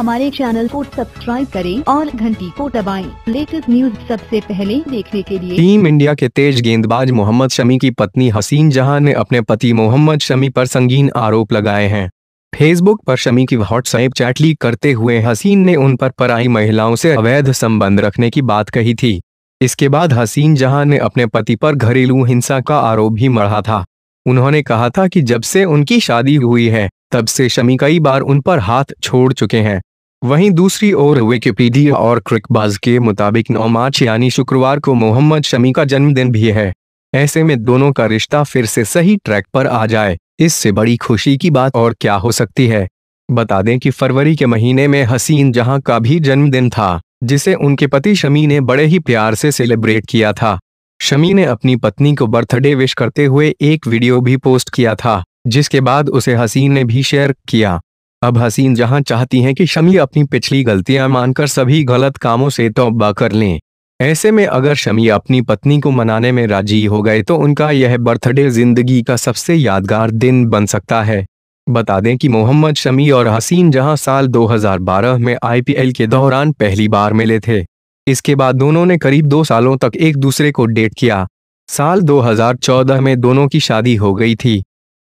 हमारे चैनल को सब्सक्राइब करें और घंटी को दबाएं। लेटेस्ट न्यूज सबसे पहले देखने के लिए टीम इंडिया के तेज गेंदबाज मोहम्मद शमी की पत्नी हसीन जहां ने अपने पति मोहम्मद शमी पर संगीन आरोप लगाए हैं फेसबुक पर शमी की व्हाट्सएप चैट लीक करते हुए हसीन ने उन पर पराई महिलाओं से अवैध संबंध रखने की बात कही थी इसके बाद हसीन जहां ने अपने पति पर घरेलू हिंसा का आरोप भी मढ़ा था उन्होंने कहा था कि जब से उनकी शादी हुई है तब से शमी कई बार उन पर हाथ छोड़ चुके हैं वहीं दूसरी ओर विकिपीडिया और क्रिकबाज के मुताबिक 9 मार्च यानी शुक्रवार को मोहम्मद शमी का जन्मदिन भी है ऐसे में दोनों का रिश्ता फिर से सही ट्रैक पर आ जाए इससे बड़ी खुशी की बात और क्या हो सकती है बता दें कि फरवरी के महीने में हसीन जहां का भी जन्मदिन था जिसे उनके पति शमी ने बड़े ही प्यार से सेलिब्रेट किया था शमी ने अपनी पत्नी को बर्थडे विश करते हुए एक वीडियो भी पोस्ट किया था जिसके बाद उसे हसीन ने भी शेयर किया अब हसीन जहां चाहती हैं कि शमी अपनी पिछली गलतियां मानकर सभी गलत कामों से तोबा कर लें ऐसे में अगर शमी अपनी पत्नी को मनाने में राजी हो गए तो उनका यह बर्थडे जिंदगी का सबसे यादगार दिन बन सकता है बता दें कि मोहम्मद शमी और हसीन जहां साल 2012 में आईपीएल के दौरान पहली बार मिले थे इसके बाद दोनों ने करीब दो सालों तक एक दूसरे को डेट किया साल 2014 में दोनों की शादी हो गई थी